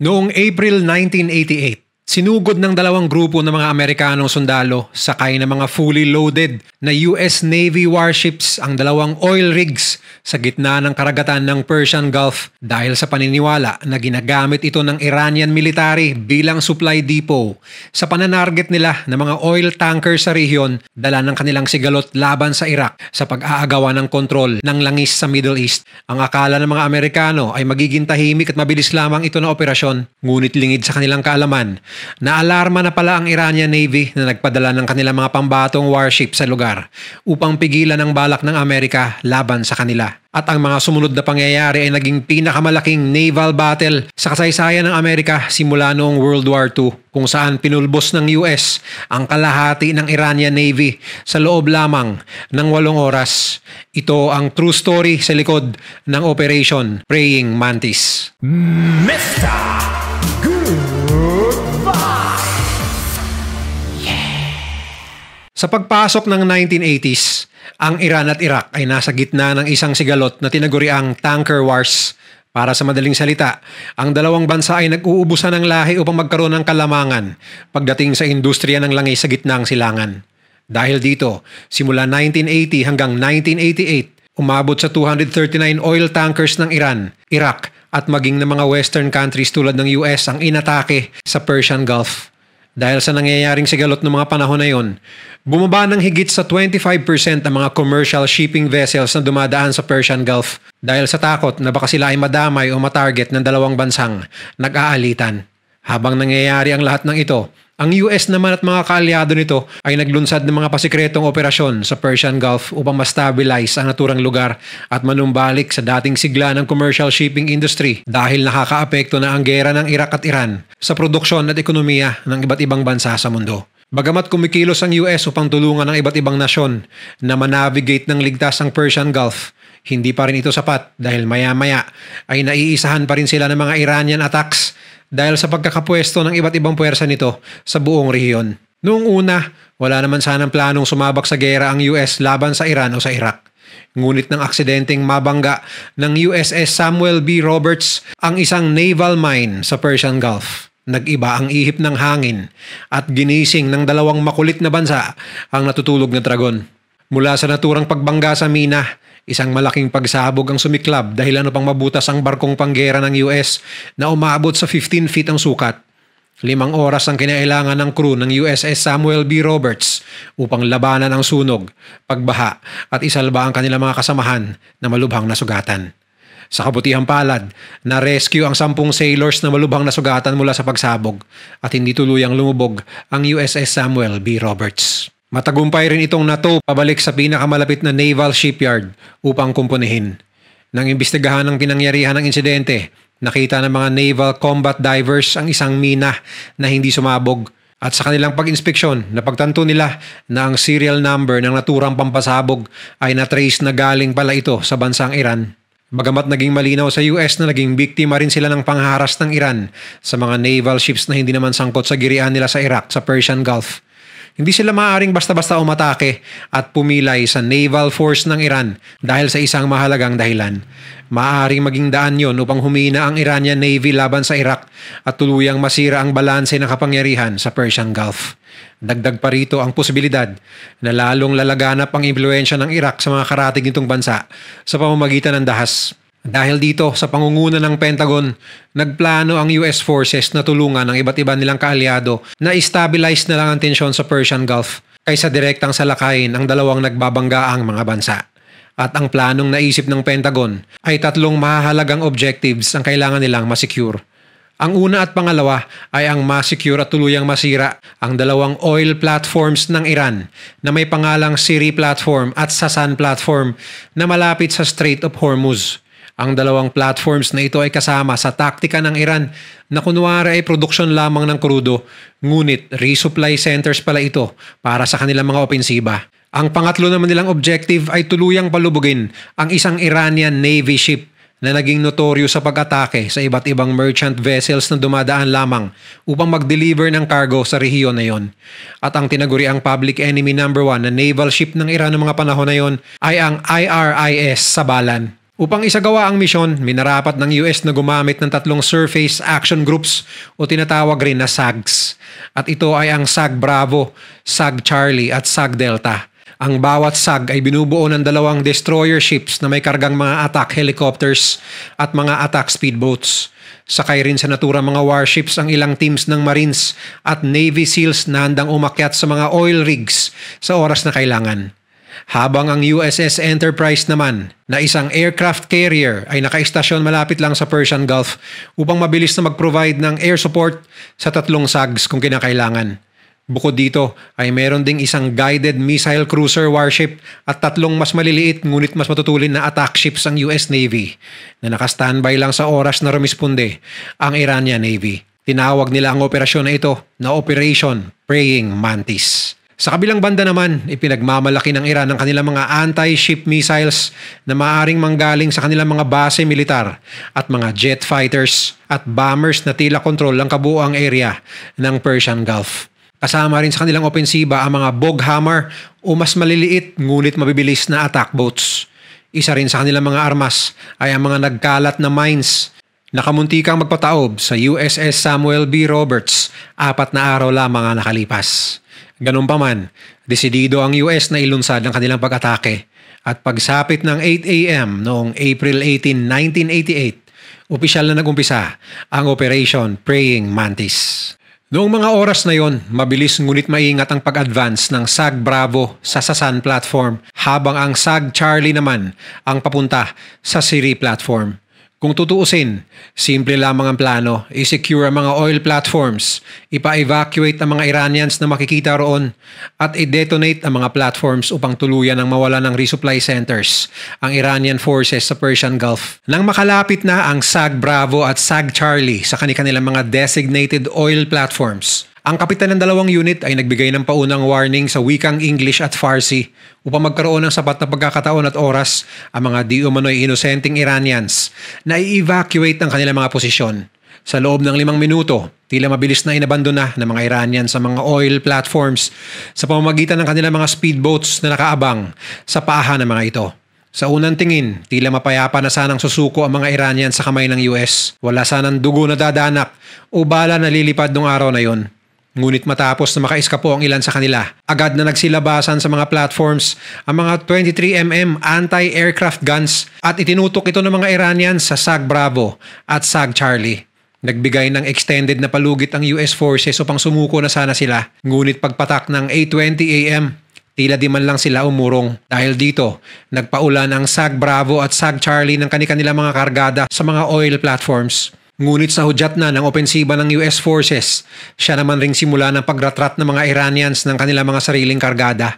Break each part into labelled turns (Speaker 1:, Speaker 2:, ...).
Speaker 1: Noong April 1988, Sinugod ng dalawang grupo ng mga Amerikanong sundalo, sakay ng mga fully loaded na US Navy warships ang dalawang oil rigs sa gitna ng karagatan ng Persian Gulf dahil sa paniniwala na ginagamit ito ng Iranian military bilang supply depot sa pananarget nila ng mga oil tanker sa rehiyon dala ng kanilang sigalot laban sa Iraq sa pag-aagawa ng kontrol ng langis sa Middle East. Ang akala ng mga Amerikano ay magiging tahimik at mabilis lamang ito na operasyon, ngunit lingid sa kanilang kaalaman Naalarma na pala ang Iranian Navy na nagpadala ng kanilang mga pambatong warship sa lugar upang pigilan ang balak ng Amerika laban sa kanila. At ang mga sumunod na pangyayari ay naging pinakamalaking naval battle sa kasaysayan ng Amerika simula noong World War II kung saan pinulbos ng US ang kalahati ng Iranian Navy sa loob lamang ng walong oras. Ito ang true story sa likod ng Operation Praying Mantis. Mister! Sa pagpasok ng 1980s, ang Iran at Iraq ay nasa gitna ng isang sigalot na tinaguri ang tanker wars. Para sa madaling salita, ang dalawang bansa ay nag-uubusan ng lahi upang magkaroon ng kalamangan pagdating sa industriya ng langis sa gitna ng silangan. Dahil dito, simula 1980 hanggang 1988, umabot sa 239 oil tankers ng Iran, Iraq at maging ng mga western countries tulad ng US ang inatake sa Persian Gulf. Dahil sa nangyayaring sigalot ng mga panahon na yon, bumaba ng higit sa 25% ang mga commercial shipping vessels na dumadaan sa Persian Gulf dahil sa takot na baka sila ay madamay o matarget ng dalawang bansang nag-aalitan. Habang nangyayari ang lahat ng ito, ang US naman at mga kaalyado nito ay naglunsad ng mga pasikretong operasyon sa Persian Gulf upang ma-stabilize ang naturang lugar at manumbalik sa dating sigla ng commercial shipping industry dahil nakakaapekto na ang gera ng Iraq at Iran sa produksyon at ekonomiya ng iba't ibang bansa sa mundo. Bagamat kumikilos ang US upang tulungan ang iba't ibang nasyon na manavigate ng ligtas ang Persian Gulf, hindi pa rin ito sapat dahil maya-maya ay naiisahan pa rin sila ng mga Iranian attacks dahil sa pagkakapwesto ng iba't ibang puwersa nito sa buong rehiyon. Noong una, wala naman sanang planong sumabak sa gera ang US laban sa Iran o sa Iraq. Ngunit ng aksidenteng mabangga ng USS Samuel B. Roberts ang isang naval mine sa Persian Gulf. Nag-iba ang ihip ng hangin at ginising ng dalawang makulit na bansa ang natutulog na dragon. Mula sa naturang pagbangga sa mina, isang malaking pagsabog ang sumiklab dahil ano pang mabutas ang barkong panggera ng US na umabot sa 15 feet ang sukat. Limang oras ang kinailangan ng crew ng USS Samuel B. Roberts upang labanan ang sunog, pagbaha at isalba ang kanilang mga kasamahan na malubhang nasugatan. Sa kabutihang palad, na-rescue ang sampung sailors na malubhang nasugatan mula sa pagsabog at hindi tuluyang lumubog ang USS Samuel B. Roberts. Matagumpay rin itong NATO pabalik sa pinakamalapit na naval shipyard upang kumpunihin. Nang imbestigahan ang pinangyarihan ng insidente, nakita ng mga naval combat divers ang isang mina na hindi sumabog at sa kanilang pag-inspeksyon, napagtanto nila na ang serial number ng naturang pampasabog ay na-trace na galing pala ito sa bansang Iran. Bagamat naging malinaw sa US na naging biktima rin sila ng pangharas ng Iran sa mga naval ships na hindi naman sangkot sa girian nila sa Iraq sa Persian Gulf. Hindi sila maaaring basta-basta umatake at pumilay sa naval force ng Iran dahil sa isang mahalagang dahilan. Maaaring maging daan yon upang humina ang Iranian Navy laban sa Iraq at tuluyang masira ang balanse ng kapangyarihan sa Persian Gulf. Dagdag pa rito ang posibilidad na lalong lalaganap ang impluensya ng Iraq sa mga karatig nitong bansa sa pamamagitan ng dahas dahil dito sa pangunguna ng Pentagon, nagplano ang US forces na tulungan ng iba't iba nilang kaalyado na stabilize na lang ang tensyon sa Persian Gulf kaysa direktang salakayin ang dalawang nagbabanggaang mga bansa. At ang planong naisip ng Pentagon ay tatlong mahahalagang objectives ang kailangan nilang masecure. Ang una at pangalawa ay ang masecure at tuluyang masira ang dalawang oil platforms ng Iran na may pangalang Siri platform at Sasan platform na malapit sa Strait of Hormuz. Ang dalawang platforms na ito ay kasama sa taktika ng Iran na kunwari ay production lamang ng krudo, ngunit resupply centers pala ito para sa kanilang mga opensiba. Ang pangatlo naman nilang objective ay tuluyang palubugin ang isang Iranian Navy ship na naging notoryo sa pag-atake sa iba't ibang merchant vessels na dumadaan lamang upang mag-deliver ng cargo sa rehiyon na yon. At ang tinaguriang public enemy number 1 na naval ship ng Iran noong mga panahon na yon ay ang IRIS Sabalan. Upang isagawa ang misyon, minarapat ng US na gumamit ng tatlong Surface Action Groups o tinatawag rin na SAGs. At ito ay ang SAG Bravo, SAG Charlie at SAG Delta. Ang bawat SAG ay binubuo ng dalawang destroyer ships na may kargang mga attack helicopters at mga attack speedboats. Sakay rin sa natura mga warships ang ilang teams ng Marines at Navy SEALs na handang umakyat sa mga oil rigs sa oras na kailangan. Habang ang USS Enterprise naman na isang aircraft carrier ay nakaistasyon malapit lang sa Persian Gulf upang mabilis na mag-provide ng air support sa tatlong SAGs kung kinakailangan. Bukod dito ay meron ding isang guided missile cruiser warship at tatlong mas maliliit ngunit mas matutulin na attack ships ang US Navy na nakastandby lang sa oras na rumisponde ang Iranian Navy. Tinawag nila ang operasyon na ito na Operation Praying Mantis. Sa kabilang banda naman, ipinagmamalaki ng Iran ang kanilang mga anti-ship missiles na maaring manggaling sa kanilang mga base militar at mga jet fighters at bombers na tila kontrol ang kabuang area ng Persian Gulf. Kasama rin sa kanilang opensiba ang mga boghammer o mas maliliit ngunit mabibilis na attack boats. Isa rin sa kanilang mga armas ay ang mga nagkalat na mines Nakamuntikang magpataob sa USS Samuel B. Roberts apat na araw lamang ang nakalipas. Ganun pa man, desidido ang US na ilunsad ang kanilang pag-atake at pagsapit ng 8 a.m. noong April 18, 1988, opisyal na nagumpisa ang Operation Praying Mantis. Noong mga oras na yon, mabilis ngunit maingat ang pag-advance ng SAG Bravo sa Sasan platform habang ang SAG Charlie naman ang papunta sa Siri platform. Kung tutuusin, simple lamang ang plano, i-secure ang mga oil platforms, ipa-evacuate ang mga Iranians na makikita roon, at i-detonate ang mga platforms upang tuluyan ang mawala ng resupply centers, ang Iranian forces sa Persian Gulf. Nang makalapit na ang SAG Bravo at SAG Charlie sa kanilang mga designated oil platforms, ang kapitan ng dalawang unit ay nagbigay ng paunang warning sa wikang English at Farsi upang magkaroon ng sapat na pagkakataon at oras ang mga di umano'y inosenteng Iranians na i-evacuate ang kanilang mga posisyon. Sa loob ng limang minuto, tila mabilis na inabandona ng mga Iranian sa mga oil platforms sa pamamagitan ng kanilang mga speedboats na nakaabang sa paahan ng mga ito. Sa unang tingin, tila mapayapa na sanang susuko ang mga Iranian sa kamay ng US. Wala sanang dugo na dadanak o bala na lilipad noong araw na yon. Ngunit matapos na makaiskapo ang ilan sa kanila, agad na nagsilabasan sa mga platforms ang mga 23mm anti-aircraft guns at itinutok ito ng mga Iranians sa SAG Bravo at SAG Charlie. Nagbigay ng extended na palugit ang US forces upang sumuko na sana sila. Ngunit pagpatak ng 8.20 am, tila di man lang sila umurong. Dahil dito, nagpaulan ang SAG Bravo at SAG Charlie ng kanikanilang mga kargada sa mga oil platforms. Ngunit sa hudyat na ng opensiba ng US forces, siya naman ring simula ng pagratrat ng mga Iranians ng kanilang mga sariling kargada.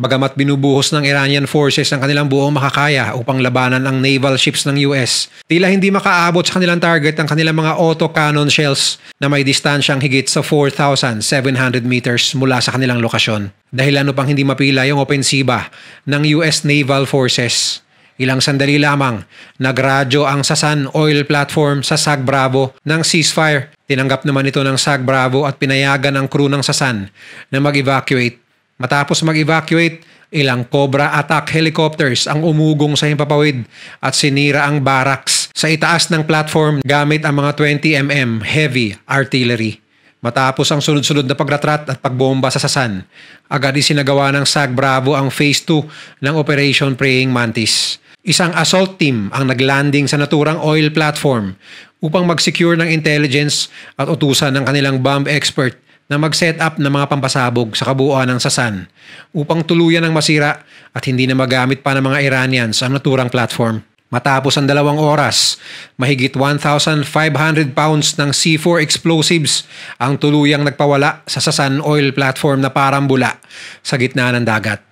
Speaker 1: Bagamat binubuhos ng Iranian forces ang kanilang buong makakaya upang labanan ang naval ships ng US, tila hindi makaabot sa kanilang target ang kanilang mga auto-cannon shells na may distansyang higit sa 4,700 meters mula sa kanilang lokasyon. Dahil ano pang hindi mapila yung opensiba ng US naval forces. Ilang sandali lamang, nagradyo ang Sasan Oil Platform sa Sag Bravo ng ceasefire. Tinanggap naman ito ng Sag Bravo at pinayagan ang crew ng Sasan na mag-evacuate. Matapos mag-evacuate, ilang Cobra attack helicopters ang umugong sa himpapawid at sinira ang barracks sa itaas ng platform gamit ang mga 20mm heavy artillery. Matapos ang sunod-sunod na pagratrat at pagbomba sa Sasan, agad isinagawa ng SAG Bravo ang Phase 2 ng Operation Praying Mantis. Isang assault team ang naglanding sa naturang oil platform upang mag-secure ng intelligence at utusan ng kanilang bomb expert na mag-set up ng mga pampasabog sa kabuuan ng Sasan upang tuluyan ang masira at hindi na magamit pa ng mga Iranians ang naturang platform. Matapos ang dalawang oras, mahigit 1,500 pounds ng C4 explosives ang tuluyang nagpawala sa Sasan oil platform na parang bula sa gitna ng dagat.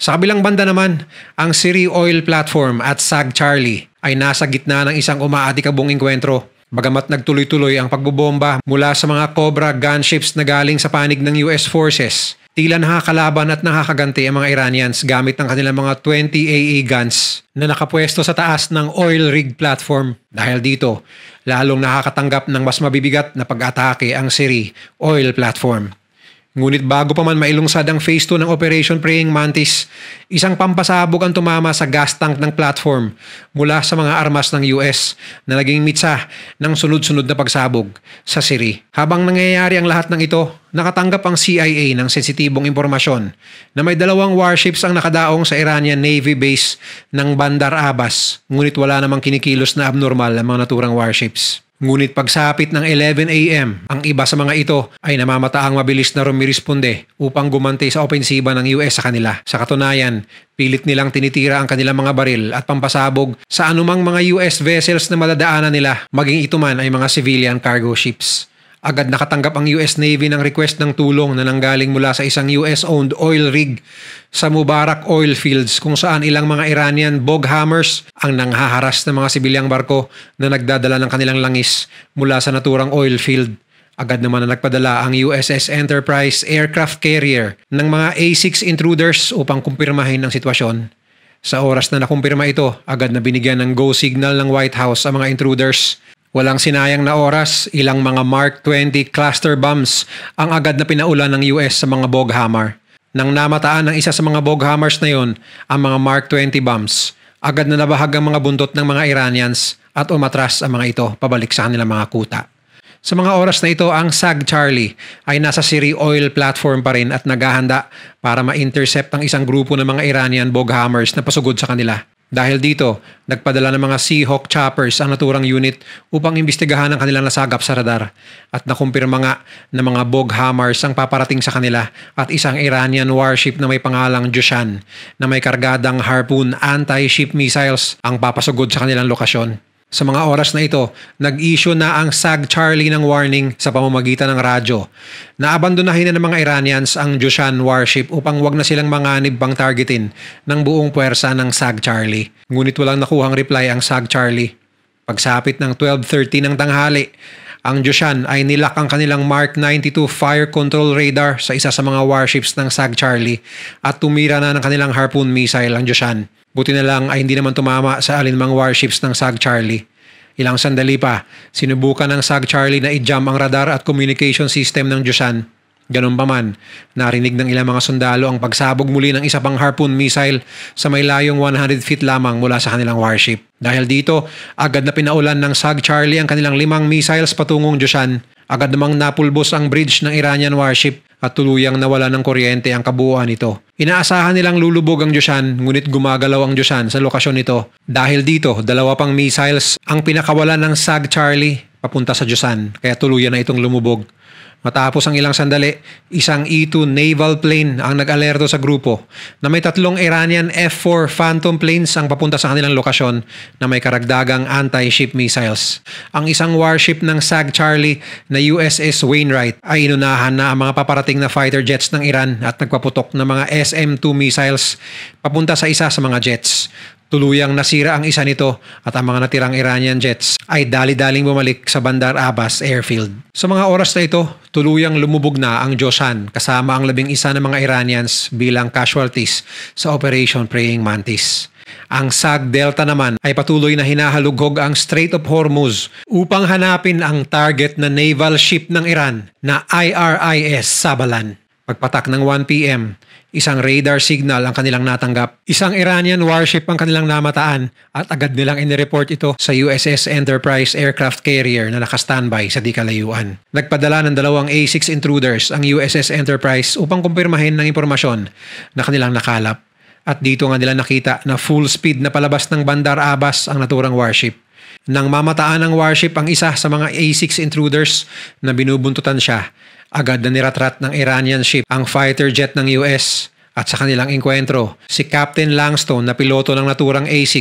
Speaker 1: Sa kabilang banda naman, ang Siri Oil Platform at Sag Charlie ay nasa gitna ng isang umaatikabong engkwentro. Bagamat nagtuloy-tuloy ang pagbobomba mula sa mga Cobra gunships na galing sa panig ng US forces, tila nakakalaban at nakakaganti ang mga Iranians gamit ng kanilang mga 20 AA e guns na nakapwesto sa taas ng oil rig platform. Dahil dito, lalong nakakatanggap ng mas mabibigat na pag-atake ang Siri oil platform. Ngunit bago pa man mailungsad ang phase 2 ng Operation Praying Mantis, isang pampasabog ang tumama sa gas tank ng platform mula sa mga armas ng US na naging mitsa ng sunod-sunod na pagsabog sa Siri. Habang nangyayari ang lahat ng ito, nakatanggap ang CIA ng sensitibong impormasyon na may dalawang warships ang nakadaong sa Iranian Navy base ng Bandar Abbas, ngunit wala namang kinikilos na abnormal ang mga naturang warships. Ngunit pagsapit ng 11 a.m., ang iba sa mga ito ay namamataang mabilis na rumirisponde upang gumante sa opensiba ng US sa kanila. Sa katunayan, pilit nilang tinitira ang kanilang mga baril at pampasabog sa anumang mga US vessels na madadaanan nila, maging ito man ay mga civilian cargo ships. Agad nakatanggap ang US Navy ng request ng tulong na nanggaling mula sa isang US-owned oil rig sa Mubarak oil fields kung saan ilang mga Iranian bog hammers ang nanghaharas ng mga sibilyang barko na nagdadala ng kanilang langis mula sa naturang oil field. Agad naman na nagpadala ang USS Enterprise aircraft carrier ng mga A6 intruders upang kumpirmahin ang sitwasyon. Sa oras na nakumpirma ito, agad na binigyan ng go signal ng White House ang mga intruders Walang sinayang na oras, ilang mga Mark 20 cluster bombs ang agad na pinaulan ng US sa mga boghammer. Nang namataan ng isa sa mga boghammers na yon, ang mga Mark 20 bombs, agad na nabahag ang mga buntot ng mga Iranians at umatras ang mga ito pabalik sa kanilang mga kuta. Sa mga oras na ito, ang SAG Charlie ay nasa Siri Oil platform pa rin at naghahanda para ma-intercept ang isang grupo ng mga Iranian boghammers na pasugod sa kanila. Dahil dito, nagpadala ng mga Seahawk choppers ang naturang unit upang imbestigahan ang kanilang nasagap sa radar at nakumpirma nga na mga bog hammers ang paparating sa kanila at isang Iranian warship na may pangalang Joshan na may kargadang harpoon anti-ship missiles ang papasugod sa kanilang lokasyon. Sa mga oras na ito, nag-issue na ang SAG Charlie ng warning sa pamamagitan ng radyo. Naabandonahin na ng mga Iranians ang Jushan warship upang wag na silang manganib pang targetin ng buong puwersa ng SAG Charlie. Ngunit walang nakuhang reply ang SAG Charlie. Pagsapit ng 12.30 ng tanghali, ang Jushan ay nilak ang kanilang Mark 92 fire control radar sa isa sa mga warships ng SAG Charlie at tumira na ng kanilang harpoon missile ang Jushan. Buti na lang ay hindi naman tumama sa alinmang warships ng SAG Charlie. Ilang sandali pa, sinubukan ng SAG Charlie na i-jam ang radar at communication system ng Jusan. Ganun pa man, narinig ng ilang mga sundalo ang pagsabog muli ng isa pang harpoon missile sa may layong 100 feet lamang mula sa kanilang warship. Dahil dito, agad na pinaulan ng SAG Charlie ang kanilang limang missiles patungong Joshan. Agad namang napulbos ang bridge ng Iranian warship at tuluyang nawala ng kuryente ang kabuuan nito. Inaasahan nilang lulubog ang Diyosan ngunit gumagalaw ang Diyosan sa lokasyon nito. Dahil dito, dalawa pang missiles ang pinakawala ng SAG Charlie papunta sa Diyosan kaya tuluyan na itong lumubog. Matapos ang ilang sandali, isang E-2 naval plane ang nag-alerto sa grupo na may tatlong Iranian F-4 Phantom planes ang papunta sa kanilang lokasyon na may karagdagang anti-ship missiles. Ang isang warship ng SAG Charlie na USS Wainwright ay inunahan na ang mga paparating na fighter jets ng Iran at nagpaputok ng mga SM-2 missiles papunta sa isa sa mga jets. Tuluyang nasira ang isa nito at ang mga natirang Iranian jets ay dali-daling bumalik sa Bandar Abbas Airfield. Sa mga oras na ito, tuluyang lumubog na ang Josan kasama ang labing isa ng mga Iranians bilang casualties sa Operation Praying Mantis. Ang SAG Delta naman ay patuloy na hinahalugog ang Strait of Hormuz upang hanapin ang target na naval ship ng Iran na IRIS Sabalan. Pagpatak ng 1 p.m., Isang radar signal ang kanilang natanggap. Isang Iranian warship ang kanilang namataan at agad nilang inireport ito sa USS Enterprise aircraft carrier na naka-standby sa di kalayuan. Nagpadala ng dalawang A6 intruders ang USS Enterprise upang kumpirmahin ng impormasyon na kanilang nakalap. At dito nga nila nakita na full speed na palabas ng Bandar Abbas ang naturang warship. Nang mamataan ng warship ang isa sa mga A6 intruders na binubuntutan siya Agad na niratrat ng Iranian ship ang fighter jet ng US at sa kanilang engkwentro. Si Captain Langston na piloto ng naturang A6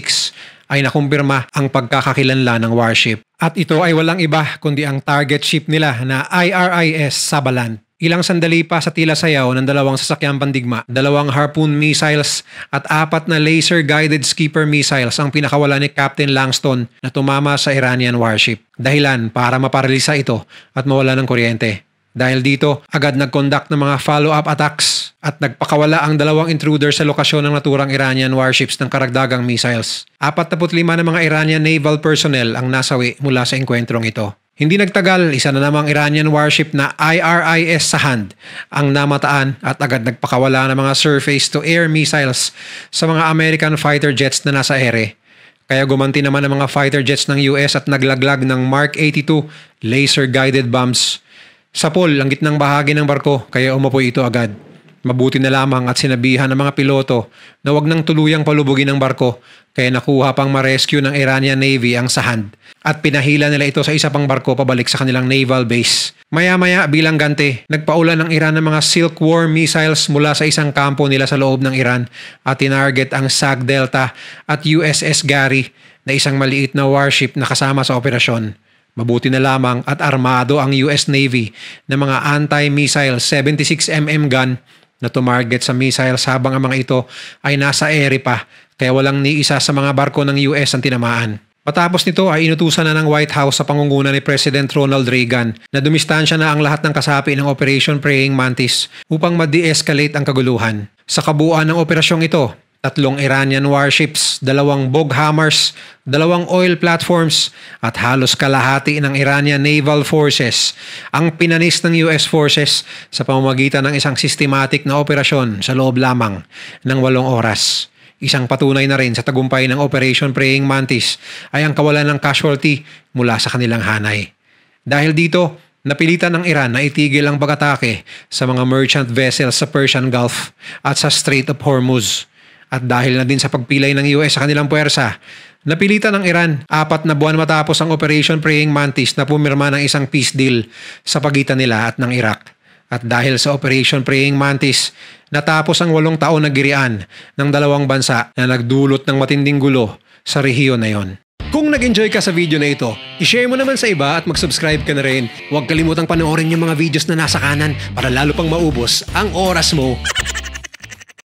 Speaker 1: ay nakumpirma ang pagkakakilanla ng warship. At ito ay walang iba kundi ang target ship nila na IRIS Sabalan. Ilang sandali pa sa tila sayaw ng dalawang sasakyang pandigma, dalawang harpoon missiles at apat na laser-guided skipper missiles ang pinakawala ni Captain Langston na tumama sa Iranian warship. Dahilan para maparalisa ito at mawala ng kuryente. Dahil dito, agad nag-conduct ng mga follow-up attacks at nagpakawala ang dalawang intruder sa lokasyon ng naturang Iranian warships ng karagdagang missiles. 45 ng mga Iranian naval personnel ang nasawi mula sa engkwentrong ito. Hindi nagtagal, isa na namang Iranian warship na IRIS sa hand ang namataan at agad nagpakawala ng mga surface-to-air missiles sa mga American fighter jets na nasa ere. Kaya gumanti naman ang mga fighter jets ng US at naglaglag ng Mark 82 laser-guided bombs sa pol, ang gitnang bahagi ng barko, kaya umapoy ito agad. Mabuti na lamang at sinabihan ng mga piloto na wag nang tuluyang palubugin ang barko kaya nakuha pang ma-rescue ng Iranian Navy ang sahand at pinahila nila ito sa isa pang barko pabalik sa kanilang naval base. Maya-maya bilang ganti, nagpaulan ng Iran ng mga silkworm missiles mula sa isang kampo nila sa loob ng Iran at tinarget ang Sag Delta at USS Gary na isang maliit na warship na kasama sa operasyon. Mabuti na lamang at armado ang US Navy ng mga anti-missile 76mm gun na tumarget sa missiles habang ang mga ito ay nasa ere pa kaya walang ni isa sa mga barko ng US ang tinamaan. Matapos nito ay inutusan na ng White House sa pangunguna ni President Ronald Reagan na dumistansya na ang lahat ng kasapi ng Operation Praying Mantis upang ma-de-escalate ang kaguluhan. Sa kabuuan ng operasyong ito, tatlong Iranian warships, dalawang boghammers, dalawang oil platforms at halos kalahati ng Iranian naval forces ang pinanis ng US forces sa pamamagitan ng isang systematic na operasyon sa loob lamang ng walong oras. Isang patunay na rin sa tagumpay ng Operation Praying Mantis ay ang kawalan ng casualty mula sa kanilang hanay. Dahil dito, napilitan ng Iran na itigil ang pag sa mga merchant vessels sa Persian Gulf at sa Strait of Hormuz at dahil na din sa pagpilay ng US sa kanilang puwersa, Napilitan ng Iran apat na buwan matapos ang Operation Praying Mantis na pumirma ng isang peace deal sa pagitan nila at ng Iraq. At dahil sa Operation Praying Mantis, natapos ang walong taon na girian ng dalawang bansa na nagdulot ng matinding gulo sa rehiyon na yon. Kung nag-enjoy ka sa video na ito, ishare mo naman sa iba at mag-subscribe ka na rin. Huwag kalimutang panoorin yung mga videos na nasa kanan para lalo pang maubos ang oras mo